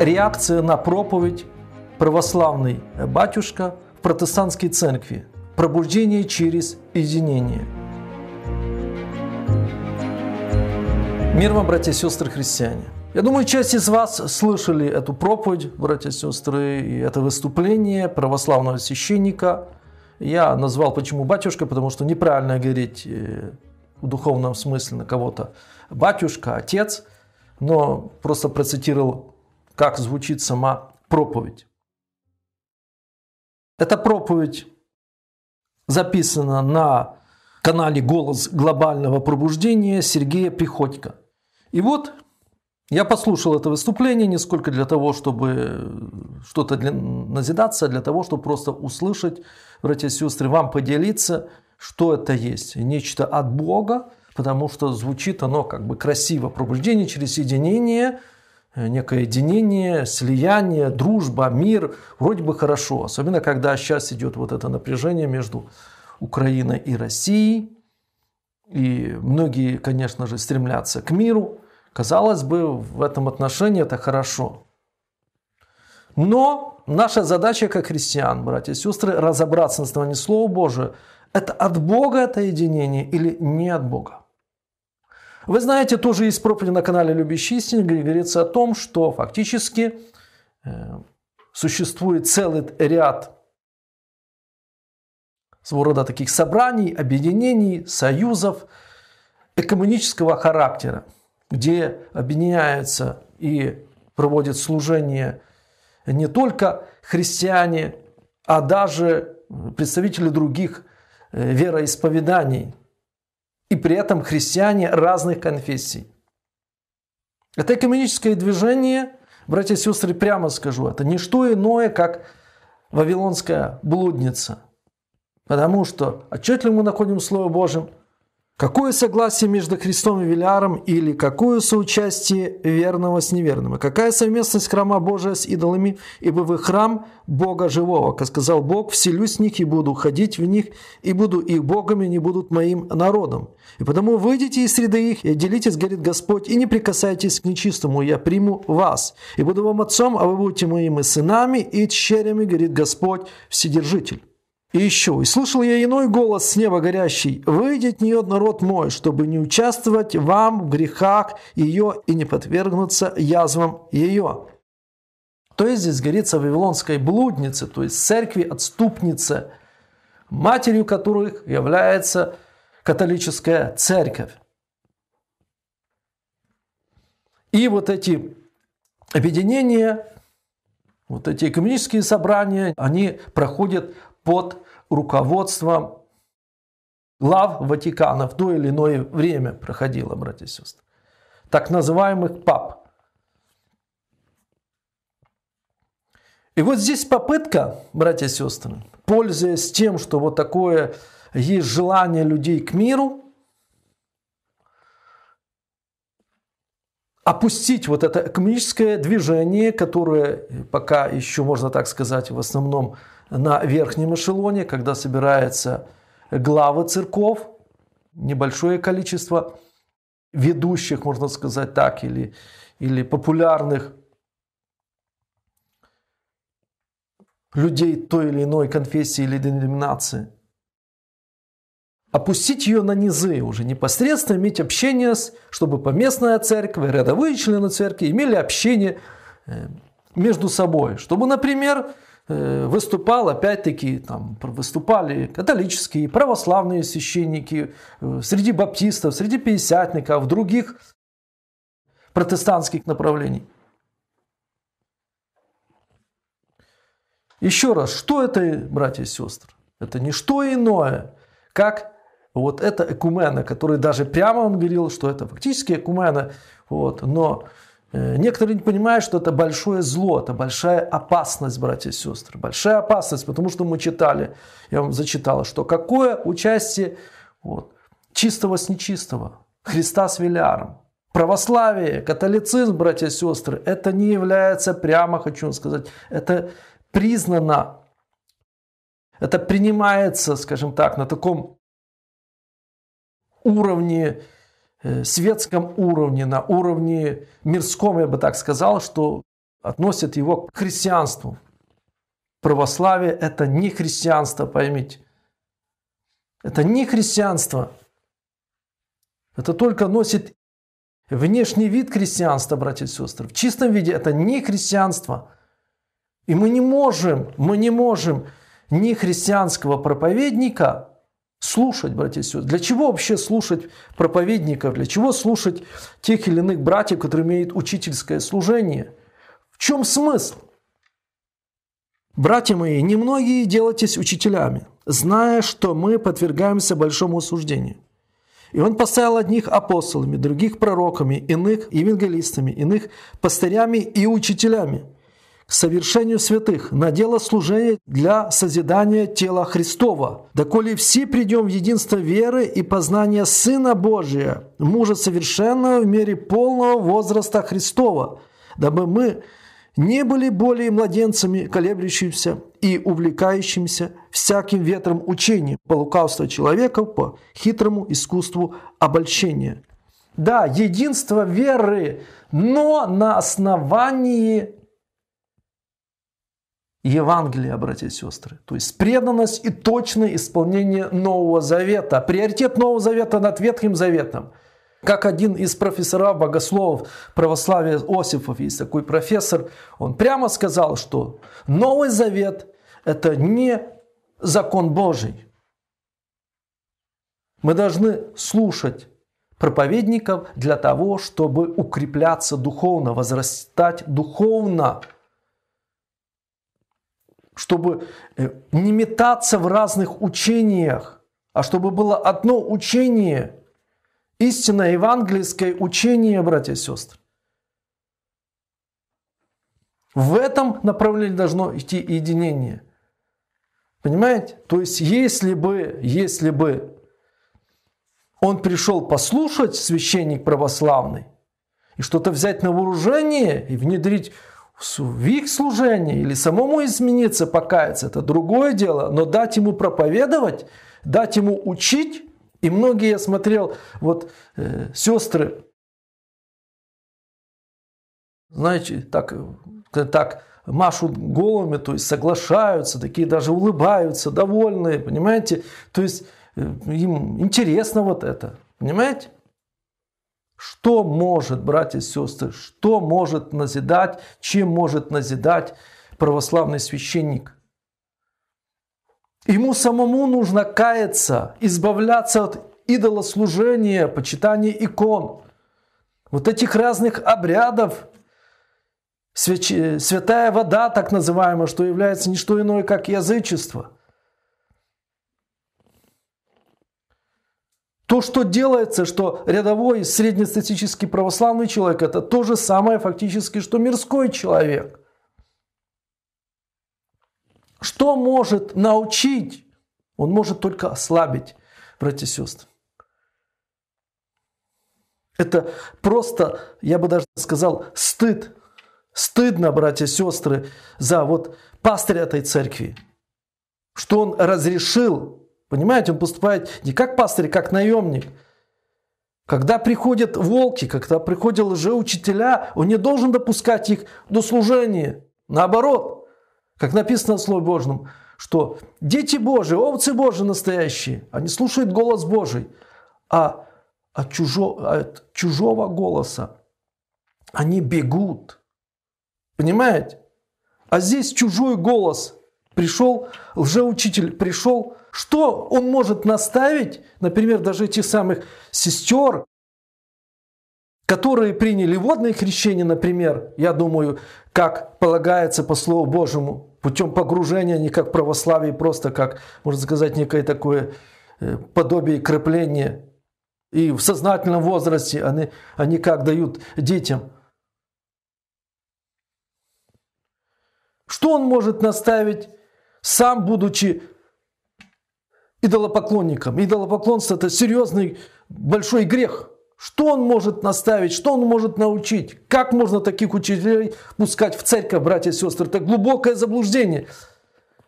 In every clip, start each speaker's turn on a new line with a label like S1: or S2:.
S1: реакция на проповедь «Православный батюшка в протестантской церкви. Пробуждение через единение». Мир вам, братья и сестры христиане! Я думаю, часть из вас слышали эту проповедь, братья и сестры, и это выступление православного священника. Я назвал почему батюшка, потому что неправильно говорить э, в духовном смысле на кого-то батюшка, отец, но просто процитировал как звучит сама проповедь. Эта проповедь записана на канале «Голос глобального пробуждения» Сергея Приходько. И вот я послушал это выступление не сколько для того, чтобы что-то для, назидаться, а для того, чтобы просто услышать, братья и сестры, вам поделиться, что это есть. Нечто от Бога, потому что звучит оно как бы красиво. Пробуждение через единение – Э, некое единение, слияние, дружба, мир. Вроде бы хорошо, особенно когда сейчас идет вот это напряжение между Украиной и Россией. И многие, конечно же, стремлятся к миру. Казалось бы, в этом отношении это хорошо. Но наша задача, как христиан, братья и сестры, разобраться на основании Слова Божия. Это от Бога это единение или не от Бога? Вы знаете, тоже есть проповедь на канале «Любящий истин», где говорится о том, что фактически э, существует целый ряд своего рода таких собраний, объединений, союзов экуменического характера, где объединяются и проводят служение не только христиане, а даже представители других э, вероисповеданий – и при этом христиане разных конфессий. Это экономическое движение, братья и сестры, прямо скажу, это не что иное, как вавилонская блудница. Потому что отчетливо мы находим Слово Божие? Какое согласие между Христом и Велиаром или какое соучастие верного с неверным? И какая совместность храма Божия с идолами? Ибо вы храм Бога живого. Как сказал Бог, вселюсь в них и буду ходить в них, и буду их богами и не будут моим народом. И потому выйдите из среды их, и делитесь, говорит Господь, и не прикасайтесь к нечистому, я приму вас. И буду вам отцом, а вы будете моими сынами и тщерями, говорит Господь, Вседержитель. И еще, и слышал я иной голос с неба горящий, «Выйдет нее народ мой, чтобы не участвовать вам в грехах ее и не подвергнуться язвам ее». То есть здесь говорится о вавилонской блуднице, то есть церкви отступнице, матерью которых является католическая церковь. И вот эти объединения, вот эти экуменические собрания, они проходят под руководством глав Ватикана в то или иное время проходило, братья и сестры. Так называемых пап. И вот здесь попытка, братья и сестры, пользуясь тем, что вот такое есть желание людей к миру, опустить вот это экономическое движение, которое пока еще, можно так сказать, в основном на верхнем эшелоне, когда собирается главы церков, небольшое количество ведущих, можно сказать так, или, или популярных людей той или иной конфессии или деноминации. Опустить ее на низы, уже непосредственно иметь общение, с, чтобы поместная церковь, рядовые члены церкви имели общение э, между собой. Чтобы, например, Э, выступал, опять-таки, там выступали католические, православные священники, э, среди баптистов, среди пятидесятников, в других протестантских направлений. Еще раз, что это, братья и сестры? Это не что иное, как вот это экумена, который даже прямо он говорил, что это фактически экумена, вот, но Э, некоторые не понимают, что это большое зло, это большая опасность, братья и сестры. Большая опасность, потому что мы читали, я вам зачитал, что какое участие вот, чистого с нечистого, Христа с Веляром. Православие, католицизм, братья и сестры, это не является, прямо хочу сказать, это признано, это принимается, скажем так, на таком уровне Э, светском уровне, на уровне мирском, я бы так сказал, что относят его к христианству. Православие – это не христианство, поймите. Это не христианство. Это только носит внешний вид христианства, братья и сестры. В чистом виде это не христианство. И мы не можем, мы не можем не христианского проповедника слушать, братья и сестры. Для чего вообще слушать проповедников? Для чего слушать тех или иных братьев, которые имеют учительское служение? В чем смысл? Братья мои, немногие делайтесь учителями, зная, что мы подвергаемся большому осуждению. И он поставил одних апостолами, других пророками, иных евангелистами, иных пастырями и учителями – совершению святых, на дело служения для созидания тела Христова. Доколе все придем в единство веры и познания Сына Божия, мужа совершенного в мере полного возраста Христова, дабы мы не были более младенцами, колеблющимися и увлекающимися всяким ветром учения, по лукавству человека, по хитрому искусству обольщения. Да, единство веры, но на основании Евангелие, братья и сестры. То есть преданность и точное исполнение Нового Завета. Приоритет Нового Завета над Ветхим Заветом. Как один из профессоров богословов православия Осипов, есть такой профессор, он прямо сказал, что Новый Завет – это не закон Божий. Мы должны слушать проповедников для того, чтобы укрепляться духовно, возрастать духовно – чтобы э, не метаться в разных учениях, а чтобы было одно учение, истинное евангельское учение, братья и сестры. В этом направлении должно идти единение. Понимаете? То есть, если бы, если бы он пришел послушать священник православный и что-то взять на вооружение и внедрить в их служении или самому измениться, покаяться, это другое дело, но дать ему проповедовать, дать ему учить, и многие я смотрел, вот э, сестры, знаете, так, э, так машут головами, то есть соглашаются, такие даже улыбаются, довольные, понимаете, то есть э, им интересно вот это, понимаете? Что может, братья и сестры, что может назидать, чем может назидать православный священник? Ему самому нужно каяться, избавляться от идолослужения, почитания икон, вот этих разных обрядов, святая вода, так называемая, что является не что иное, как язычество – То, что делается, что рядовой среднестатистический православный человек, это то же самое фактически, что мирской человек. Что может научить? Он может только ослабить, братья и сестры. Это просто, я бы даже сказал, стыд. Стыдно, братья и сестры, за вот пастыря этой церкви, что он разрешил Понимаете, он поступает не как пастырь, как наемник. Когда приходят волки, когда приходят лжеучителя, он не должен допускать их до служения. Наоборот, как написано в Слове Божьем, что дети Божии, овцы Божьи настоящие, они слушают голос Божий, а от чужого, от чужого голоса они бегут. Понимаете? А здесь чужой голос. Пришел лжеучитель, пришел что он может наставить, например, даже этих самых сестер, которые приняли водное крещение, например, я думаю, как полагается по Слову Божьему, путем погружения, а не как православие, а просто как, можно сказать, некое такое э, подобие крепления. И в сознательном возрасте они, они как дают детям. Что он может наставить, сам будучи идолопоклонникам. Идолопоклонство – это серьезный большой грех. Что он может наставить, что он может научить? Как можно таких учителей пускать в церковь, братья и сестры? Это глубокое заблуждение.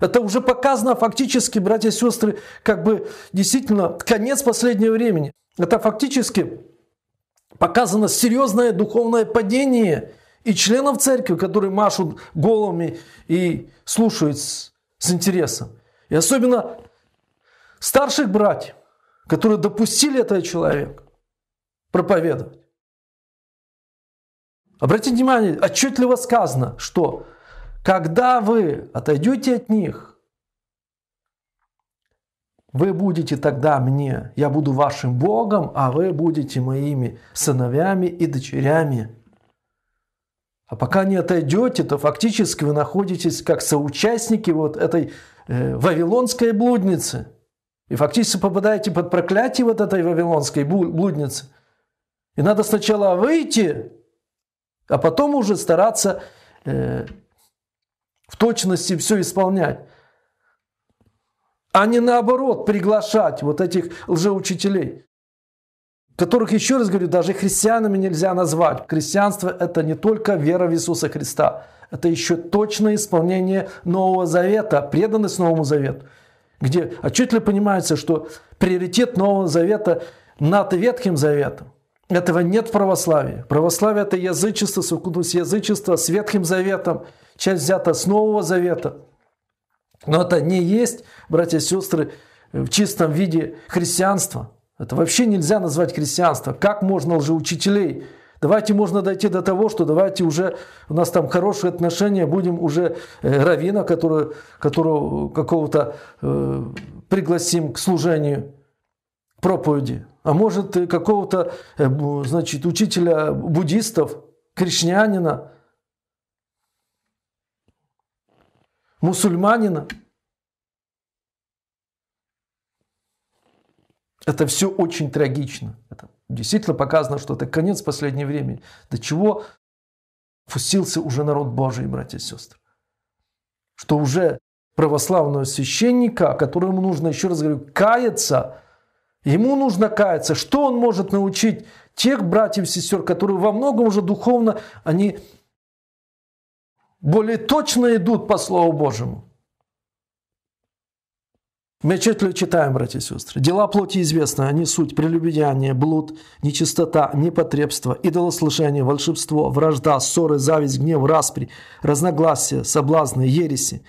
S1: Это уже показано фактически, братья и сестры, как бы действительно конец последнего времени. Это фактически показано серьезное духовное падение и членов церкви, которые машут головами и слушают с интересом. И особенно старших братьев, которые допустили этого человека проповедовать. Обратите внимание, отчетливо сказано, что когда вы отойдете от них, вы будете тогда мне, я буду вашим Богом, а вы будете моими сыновьями и дочерями. А пока не отойдете, то фактически вы находитесь как соучастники вот этой э, вавилонской блудницы – и фактически попадаете под проклятие вот этой вавилонской блудницы. И надо сначала выйти, а потом уже стараться э, в точности все исполнять. А не наоборот приглашать вот этих лжеучителей, которых, еще раз говорю, даже христианами нельзя назвать. Христианство – это не только вера в Иисуса Христа, это еще точное исполнение Нового Завета, преданность Новому Завету где отчетливо понимается, что приоритет Нового Завета над Ветхим Заветом. Этого нет в православии. Православие – это язычество, совокупность язычества с Ветхим Заветом, часть взята с Нового Завета. Но это не есть, братья и сестры, в чистом виде христианство. Это вообще нельзя назвать христианство. Как можно лжеучителей учителей Давайте можно дойти до того, что давайте уже, у нас там хорошие отношения, будем уже э, равина, который, которого какого-то э, пригласим к служению, проповеди. А может какого-то, э, значит, учителя буддистов, крещнянина, мусульманина. Это все очень трагично. Это действительно показано, что это конец последнего времени, до чего пустился уже народ Божий, братья и сестры. Что уже православного священника, которому нужно, еще раз говорю, каяться, ему нужно каяться. Что он может научить тех братьев и сестер, которые во многом уже духовно, они более точно идут по Слову Божьему. Мы отчетливо читаем, братья и сестры. Дела плоти известны, они суть, прелюбодеяние, блуд, нечистота, непотребство, идолослужение, волшебство, вражда, ссоры, зависть, гнев, распри, разногласия, соблазны, ереси,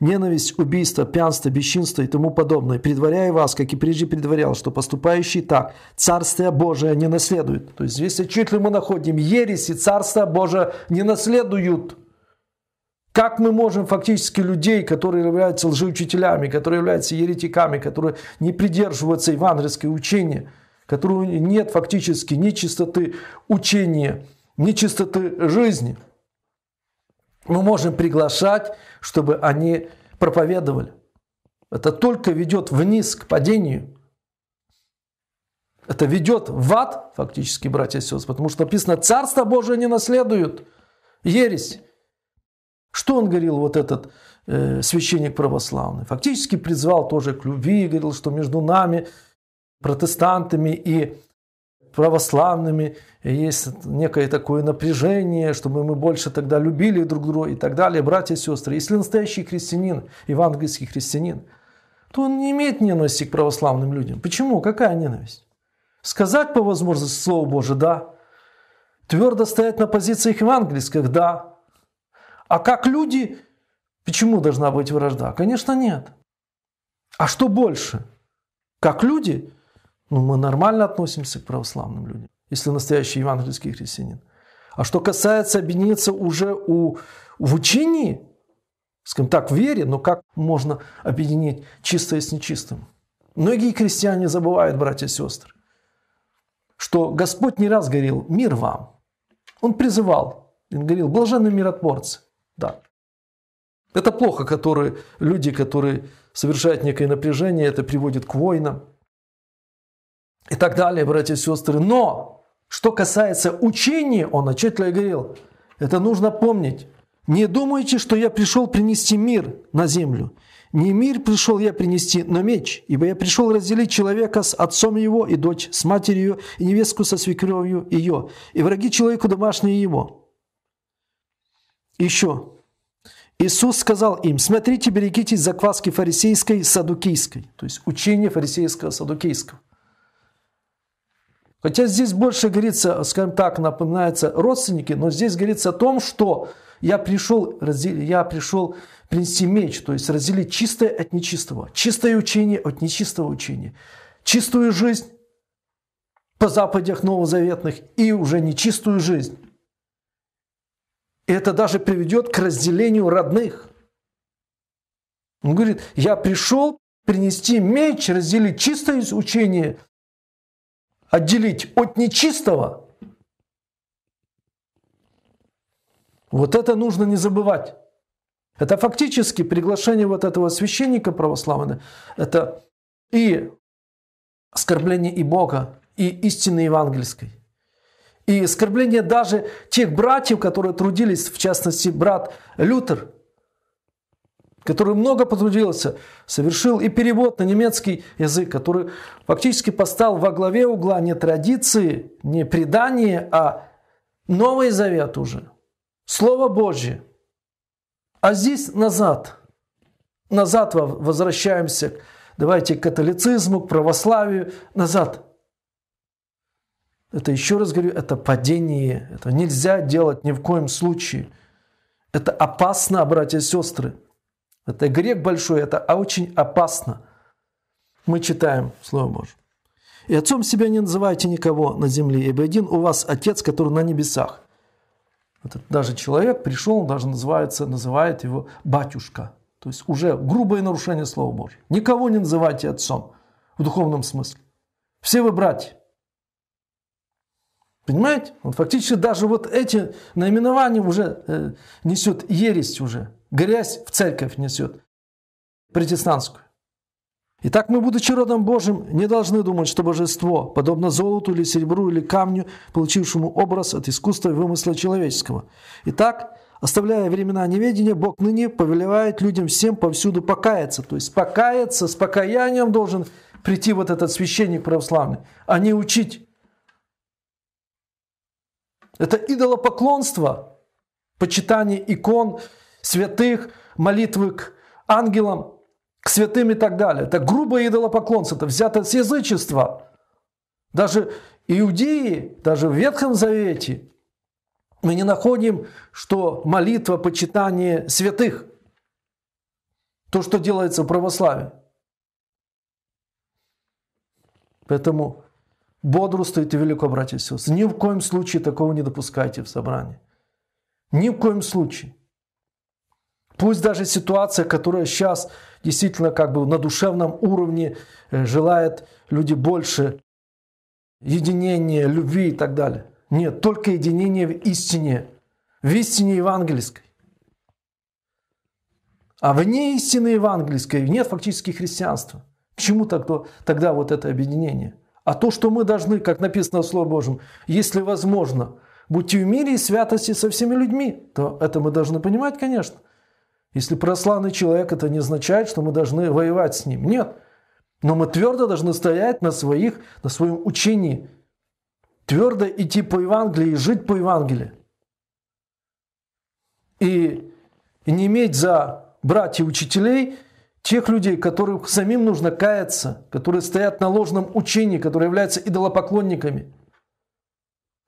S1: ненависть, убийство, пьянство, бесчинство и тому подобное, предваряя вас, как и прежде предварял, что поступающий так, Царствие Божие не наследует. То есть если чуть ли мы находим ереси, Царство Божие не наследуют – как мы можем фактически людей, которые являются лжеучителями, которые являются еретиками, которые не придерживаются евангельского учения, которого нет фактически ни чистоты учения, ни чистоты жизни, мы можем приглашать, чтобы они проповедовали. Это только ведет вниз к падению. Это ведет в ад, фактически, братья и сестры, потому что написано «Царство Божие не наследуют ересь». Что он говорил, вот этот э, священник православный? Фактически призвал тоже к любви, говорил, что между нами, протестантами и православными есть некое такое напряжение, чтобы мы больше тогда любили друг друга и так далее, братья и сестры. Если настоящий христианин, евангельский христианин, то он не имеет ненависти к православным людям. Почему? Какая ненависть? Сказать по возможности Слово Божие – да. Твердо стоять на позициях евангельских – да. А как люди, почему должна быть вражда? Конечно, нет. А что больше? Как люди, ну, мы нормально относимся к православным людям, если настоящий евангельский христианин. А что касается объединиться уже у, в учении, скажем так, в вере, но ну, как можно объединить чистое с нечистым? Многие крестьяне забывают, братья и сестры, что Господь не раз говорил «мир вам». Он призывал, он говорил «блаженны миротворцы». Да. Это плохо, которые, люди, которые совершают некое напряжение, это приводит к войнам и так далее, братья и сестры. Но, что касается учения, он отчетливо говорил, это нужно помнить. Не думайте, что я пришел принести мир на землю. Не мир пришел я принести, но меч, ибо я пришел разделить человека с отцом его, и дочь с матерью, и невестку со свекровью ее, и враги человеку домашние его. Еще. Иисус сказал им, смотрите, берегитесь закваски фарисейской, садукийской. То есть учение фарисейского, садукийского. Хотя здесь больше говорится, скажем так, напоминается родственники, но здесь говорится о том, что я пришел, раздел, я пришел принести меч, то есть разделить чистое от нечистого, чистое учение от нечистого учения, чистую жизнь по заповедях новозаветных и уже нечистую жизнь и это даже приведет к разделению родных. Он говорит, я пришел принести меч, разделить чистое учение, отделить от нечистого. Вот это нужно не забывать. Это фактически приглашение вот этого священника православного. Это и оскорбление и Бога, и истины евангельской и оскорбление даже тех братьев, которые трудились, в частности, брат Лютер, который много потрудился, совершил и перевод на немецкий язык, который фактически постал во главе угла не традиции, не предания, а Новый Завет уже, Слово Божье. А здесь назад, назад возвращаемся, давайте к католицизму, к православию, назад – это еще раз говорю, это падение. Это нельзя делать ни в коем случае. Это опасно, братья и сестры. Это грех большой, это очень опасно. Мы читаем Слово Божье. «И отцом себя не называйте никого на земле, ибо один у вас Отец, который на небесах». Этот даже человек пришел, он даже называется, называет его батюшка. То есть уже грубое нарушение Слова Божьего. Никого не называйте отцом в духовном смысле. Все вы братья. Понимаете? Он фактически даже вот эти наименования уже э, несет ересь уже, грязь в церковь несет, протестантскую. Итак, мы, будучи родом Божьим, не должны думать, что божество, подобно золоту или серебру или камню, получившему образ от искусства и вымысла человеческого. Итак, оставляя времена неведения, Бог ныне повелевает людям всем повсюду покаяться. То есть покаяться, с покаянием должен прийти вот этот священник православный, а не учить это идолопоклонство, почитание икон, святых, молитвы к ангелам, к святым и так далее. Это грубое идолопоклонство, это взято с язычества. Даже иудеи, даже в Ветхом Завете мы не находим, что молитва, почитание святых, то, что делается в православии. Поэтому бодрствуйте, велико, братья и сестры. Ни в коем случае такого не допускайте в собрании. Ни в коем случае. Пусть даже ситуация, которая сейчас действительно как бы на душевном уровне э, желает люди больше единения, любви и так далее. Нет, только единение в истине, в истине евангельской. А вне истины евангельской нет фактически христианства. К чему тогда, тогда вот это объединение? а то, что мы должны, как написано в Слове Божьем, если возможно, будьте в мире и святости со всеми людьми, то это мы должны понимать, конечно. Если прославный человек, это не означает, что мы должны воевать с ним. Нет. Но мы твердо должны стоять на своих, на своем учении. Твердо идти по Евангелии и жить по Евангелии И не иметь за братьев учителей – тех людей, которых самим нужно каяться, которые стоят на ложном учении, которые являются идолопоклонниками.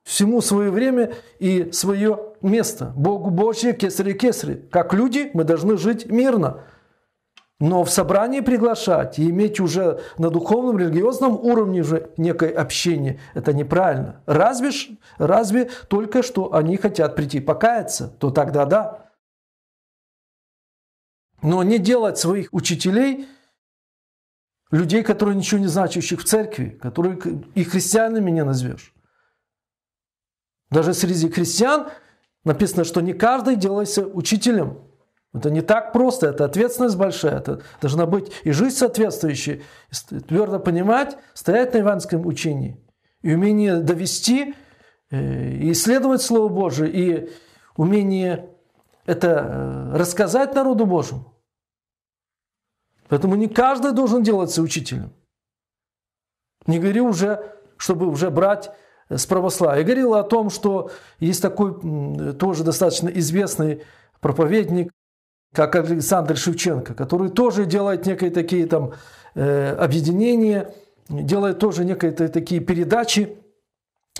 S1: Всему свое время и свое место. Богу Божье, кесаре кесаре. Как люди мы должны жить мирно. Но в собрании приглашать и иметь уже на духовном, религиозном уровне уже некое общение, это неправильно. Разве, разве только что они хотят прийти покаяться, то тогда да. Но не делать своих учителей людей, которые ничего не значащих в церкви, которые и христианами не назовешь. Даже среди христиан написано, что не каждый делается учителем. Это не так просто, это ответственность большая, это должна быть и жизнь соответствующая, и твердо понимать, стоять на иванском учении, и умение довести, э, и исследовать Слово Божие, и умение это э, рассказать народу Божьему. Поэтому не каждый должен делаться учителем. Не говори уже, чтобы уже брать с православия. Я говорил о том, что есть такой тоже достаточно известный проповедник, как Александр Шевченко, который тоже делает некие такие там э, объединения, делает тоже некие такие передачи,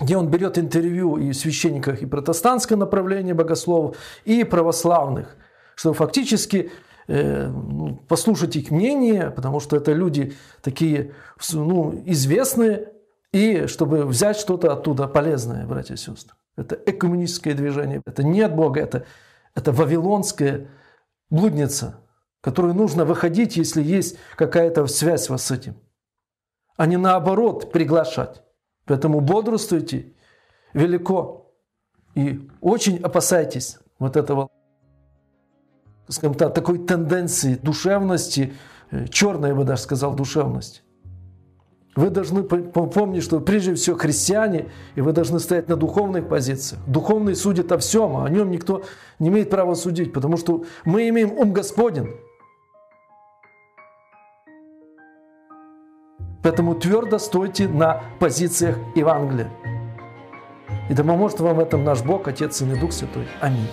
S1: где он берет интервью и священников, и протестантское направление богословов, и православных, что фактически Э, ну, послушать их мнение, потому что это люди такие ну, известные, и чтобы взять что-то оттуда полезное, братья и сестры. Это экоммунистическое движение, это не от Бога, это, это вавилонская блудница, которую нужно выходить, если есть какая-то связь вас с этим, а не наоборот приглашать. Поэтому бодрствуйте велико и очень опасайтесь вот этого скажем так, такой тенденции душевности, э, черной, я бы даже сказал, душевности. Вы должны помнить, что прежде всего христиане, и вы должны стоять на духовных позициях. Духовный судит о всем, а о нем никто не имеет права судить, потому что мы имеем ум Господен. Поэтому твердо стойте на позициях Евангелия. И да поможет вам в этом наш Бог, Отец, Сын и Дух Святой. Аминь.